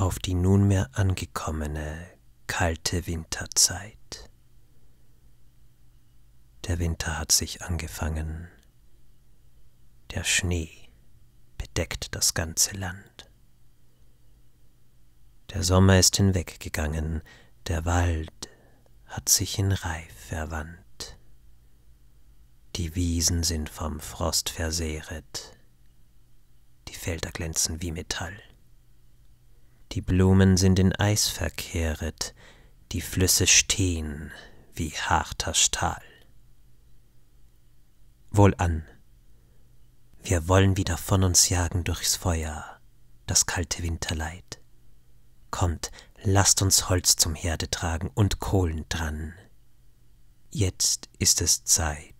auf die nunmehr angekommene kalte Winterzeit. Der Winter hat sich angefangen. Der Schnee bedeckt das ganze Land. Der Sommer ist hinweggegangen, der Wald hat sich in Reif verwandt. Die Wiesen sind vom Frost versehret, die Felder glänzen wie Metall die Blumen sind in Eis verkehret, die Flüsse stehen wie harter Stahl. Wohlan, wir wollen wieder von uns jagen durchs Feuer, das kalte Winterleid. Kommt, lasst uns Holz zum Herde tragen und Kohlen dran. Jetzt ist es Zeit.